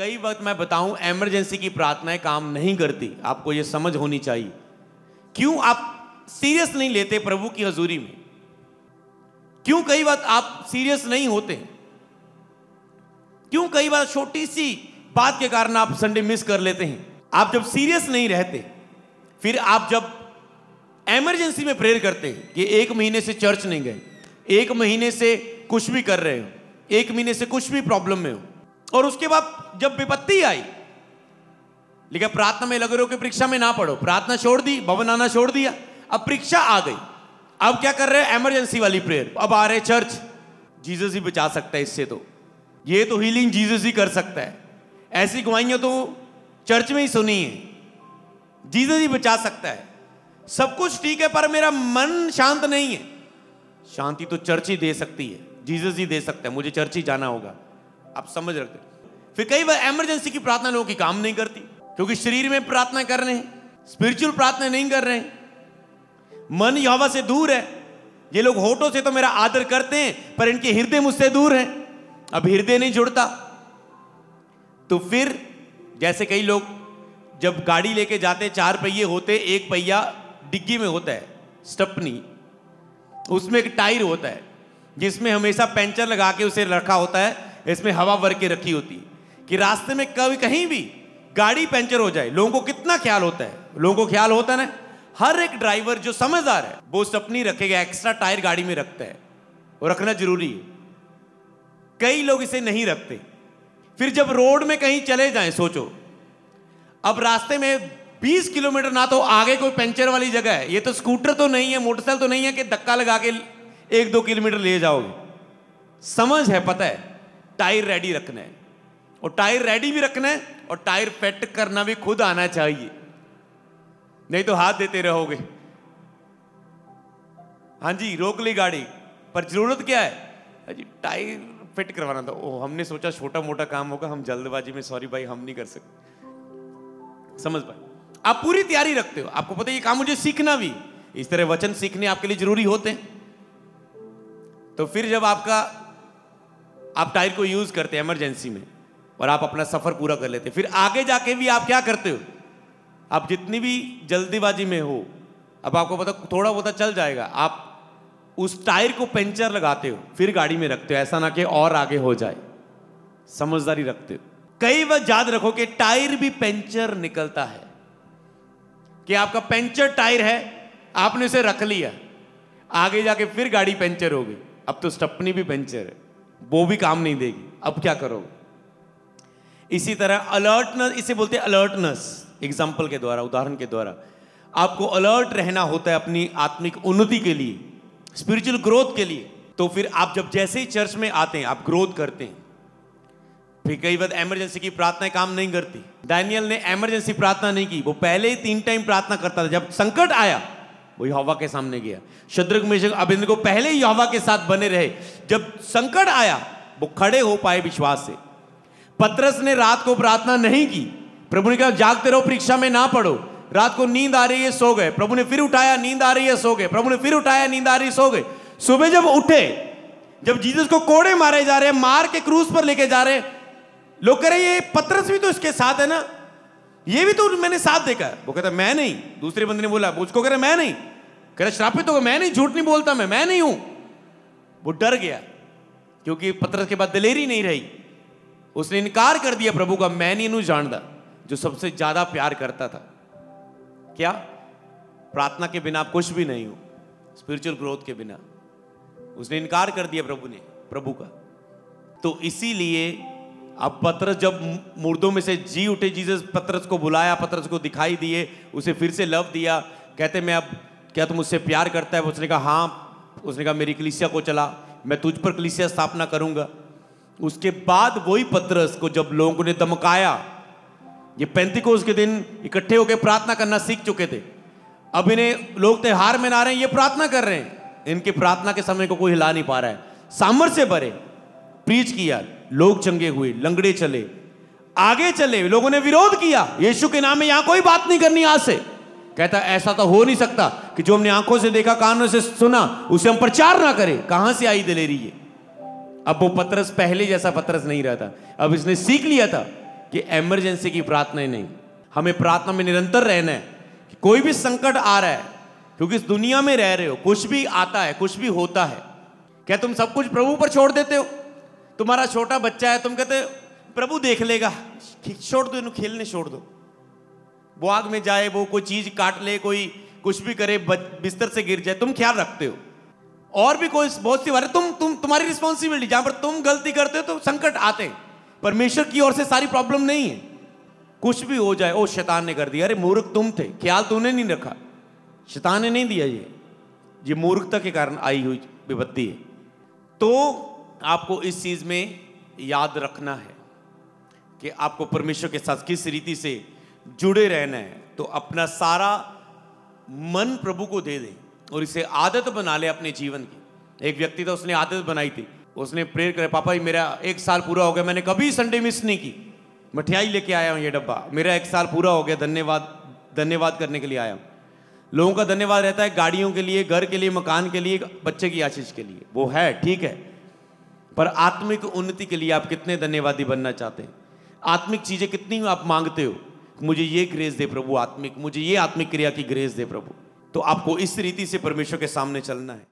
कई वक्त मैं बताऊं एमरजेंसी की प्रार्थनाएं काम नहीं करती आपको यह समझ होनी चाहिए क्यों आप सीरियस नहीं लेते प्रभु की हजूरी में क्यों कई बार आप सीरियस नहीं होते क्यों कई बार छोटी सी बात के कारण आप संडे मिस कर लेते हैं आप जब सीरियस नहीं रहते फिर आप जब एमरजेंसी में प्रेयर करते हैं कि एक महीने से चर्च नहीं गए एक महीने से कुछ भी कर रहे हो एक महीने से कुछ भी प्रॉब्लम में हो और उसके बाद जब विपत्ति आई लेकिन प्रार्थना में रहे हो कि परीक्षा में ना पढ़ो प्रार्थना छोड़ दी भवन आना छोड़ दिया अब परीक्षा आ गई अब क्या कर रहे हैं एमरजेंसी वाली प्रेयर अब आ रहे चर्च जीसस ही बचा सकता है इससे तो ये तो हीलिंग जीसस ही कर सकता है ऐसी गुवाइयां तो चर्च में ही सुनी है जीसस ही बचा सकता है सब कुछ ठीक है पर मेरा मन शांत नहीं है शांति तो चर्च ही दे सकती है जीसस ही दे सकता है मुझे चर्च ही जाना होगा आप समझ रखते फिर कई बार एमरजेंसी की प्रार्थना लोगों की काम नहीं करती क्योंकि शरीर में प्रार्थना कर रहे हैं स्पिरिचुअल प्रार्थना नहीं कर रहे हैं मन यहावा से दूर है ये लोग होठों से तो मेरा आदर करते हैं पर इनके हृदय मुझसे दूर हैं अब हृदय नहीं जुड़ता तो फिर जैसे कई लोग जब गाड़ी लेके जाते चार पहिए होते एक पहिया डिग्गी में होता है स्टपनी उसमें एक टायर होता है जिसमें हमेशा पेंचर लगा के उसे रखा होता है इसमें हवा भर के रखी होती है कि रास्ते में कभी कहीं भी गाड़ी पंचर हो जाए लोगों को कितना ख्याल होता है लोगों को ख्याल होता है ना हर एक ड्राइवर जो समझदार है वो सपनी रखेगा एक्स्ट्रा टायर गाड़ी में रखता है और रखना जरूरी है कई लोग इसे नहीं रखते फिर जब रोड में कहीं चले जाएं सोचो अब रास्ते में 20 किलोमीटर ना तो आगे कोई पंचर वाली जगह है ये तो स्कूटर तो नहीं है मोटरसाइकिल तो नहीं है कि धक्का लगा के एक दो किलोमीटर ले जाओगे समझ है पता है टायर रेडी रखना है और टायर रेडी भी रखना है और टायर फिट करना भी खुद आना चाहिए नहीं तो हाथ देते रहोगे हाँ जी रोक ली गाड़ी पर जरूरत क्या है हाँ जी टायर फिट करवाना था ओ हमने सोचा छोटा मोटा काम होगा हम जल्दबाजी में सॉरी भाई हम नहीं कर सकते समझ पाए आप पूरी तैयारी रखते हो आपको पता है ये काम मुझे सीखना भी इस तरह वचन सीखने आपके लिए जरूरी होते हैं तो फिर जब आपका आप टायर को यूज करते हैं इमरजेंसी में और आप अपना सफर पूरा कर लेते हैं फिर आगे जाके भी आप क्या करते हो आप जितनी भी जल्दीबाजी में हो अब आपको पता थोड़ा बहुत चल जाएगा आप उस टायर को पंचर लगाते हो फिर गाड़ी में रखते हो ऐसा ना कि और आगे हो जाए समझदारी रखते हो कई बार याद रखो कि टायर भी पंचर निकलता है कि आपका पंचर टायर है आपने उसे रख लिया आगे जाके फिर गाड़ी पंचर हो गई अब तो स्टपनी भी पंचर है वो भी काम नहीं देगी अब क्या करोगे इसी तरह अलर्टनेस इसे बोलते हैं अलर्टनेस एग्जाम्पल के द्वारा उदाहरण के द्वारा आपको अलर्ट रहना होता है अपनी आत्मिक उन्नति के लिए स्पिरिचुअल ग्रोथ के लिए तो फिर आप जब जैसे ही चर्च में आते हैं आप ग्रोथ करते हैं फिर कई बार एमरजेंसी की प्रार्थनाएं काम नहीं करती डैनियल ने एमरजेंसी प्रार्थना नहीं की वो पहले ही तीन टाइम प्रार्थना करता था जब संकट आया वो यहावा के सामने गया शत्रु अभिंद्र को पहले ही यहावा के साथ बने रहे जब संकट आया वो खड़े हो पाए विश्वास से पत्रस ने रात को प्रार्थना नहीं की प्रभु ने कहा जागते रहो परीक्षा में ना पढ़ो रात को नींद आ रही है सो गए प्रभु ने फिर उठाया नींद आ रही है सो गए प्रभु ने फिर उठाया नींद आ रही है सो गए सुबह जब उठे जब जीसस को कोड़े मारे जा रहे हैं मार के क्रूज पर लेके जा रहे लोग कह रहे ये पत्रस भी तो इसके साथ है ना ये भी तो मैंने साथ देखा वो कहता मैं नहीं दूसरे बंदे ने बोला उसको कह रहे मैं नहीं कह रहा श्रापित होगा मैं नहीं झूठ नहीं बोलता मैं मैं नहीं हूं वो डर गया क्योंकि पत्रस के बाद दलेरी नहीं रही उसने इनकार कर दिया प्रभु का मैं नहीं जानता जो सबसे ज्यादा प्यार करता था क्या प्रार्थना के बिना आप कुछ भी नहीं हो स्पिरिचुअल ग्रोथ के बिना उसने इनकार कर दिया प्रभु ने प्रभु का तो इसीलिए अब पत्रस जब मुर्दों में से जी उठे जीसस पत्रस को बुलाया पत्रस को दिखाई दिए उसे फिर से लव दिया कहते मैं अब क्या तुम उससे प्यार करता है उसने कहा हाँ उसने कहा मेरी कलिसिया को चला मैं तुझ पर कलिसिया स्थापना करूंगा उसके बाद वही पत्रस को जब लोगों ने दमकाया ये को उसके दिन इकट्ठे होकर प्रार्थना करना सीख चुके थे अब इन्हें लोग त्यौहार ना रहे हैं ये प्रार्थना कर रहे हैं इनके प्रार्थना के समय को कोई हिला नहीं पा रहा है सामर्थ्य भरे प्रीच किया लोग चंगे हुए लंगड़े चले आगे चले लोगों ने विरोध किया यीशु के नाम में यहां कोई बात नहीं करनी आज से कहता ऐसा तो हो नहीं सकता कि जो हमने आंखों से देखा कानों से सुना उसे हम प्रचार ना करें कहां से आई दिलेरी ये अब वो पतरस पहले जैसा पतरस नहीं रहा था अब इसने सीख लिया था कि एमरजेंसी की प्रार्थना ही नहीं हमें प्रार्थना में निरंतर रहना है कि कोई भी संकट आ रहा है क्योंकि इस दुनिया में रह रहे हो कुछ भी आता है कुछ भी होता है क्या तुम सब कुछ प्रभु पर छोड़ देते हो तुम्हारा छोटा बच्चा है तुम कहते प्रभु देख लेगा छोड़ दो इन खेलने छोड़ दो वो आग में जाए वो कोई चीज काट ले कोई कुछ भी करे बिस्तर से गिर जाए तुम ख्याल रखते हो और भी कोई बहुत सी बार तुम तुम तुम्हारी रिस्पॉन्सिबिलिटी जहां पर तुम गलती करते हो तो संकट आते परमेश्वर की ओर से सारी प्रॉब्लम नहीं है कुछ भी हो जाए ओ शैतान ने कर दिया अरे मूर्ख तुम थे ख्याल तूने नहीं रखा शैतान ने नहीं दिया ये ये मूर्खता के कारण आई हुई विपत्ति है तो आपको इस चीज में याद रखना है कि आपको परमेश्वर के साथ किस रीति से जुड़े रहना है तो अपना सारा मन प्रभु को दे दे और इसे आदत बना ले अपने जीवन की एक व्यक्ति था तो उसने आदत बनाई थी उसने प्रेयर करे पापा जी मेरा एक साल पूरा हो गया मैंने कभी संडे मिस नहीं की मिठाई लेके आया हूँ ये डब्बा मेरा एक साल पूरा हो गया धन्यवाद धन्यवाद करने के लिए आया हूँ लोगों का धन्यवाद रहता है गाड़ियों के लिए घर के लिए मकान के लिए बच्चे की आशीष के लिए वो है ठीक है पर आत्मिक उन्नति के लिए आप कितने धन्यवादी बनना चाहते हैं आत्मिक चीज़ें कितनी आप मांगते हो मुझे ये ग्रेस दे प्रभु आत्मिक मुझे ये आत्मिक क्रिया की ग्रेस दे प्रभु तो आपको इस रीति से परमेश्वर के सामने चलना है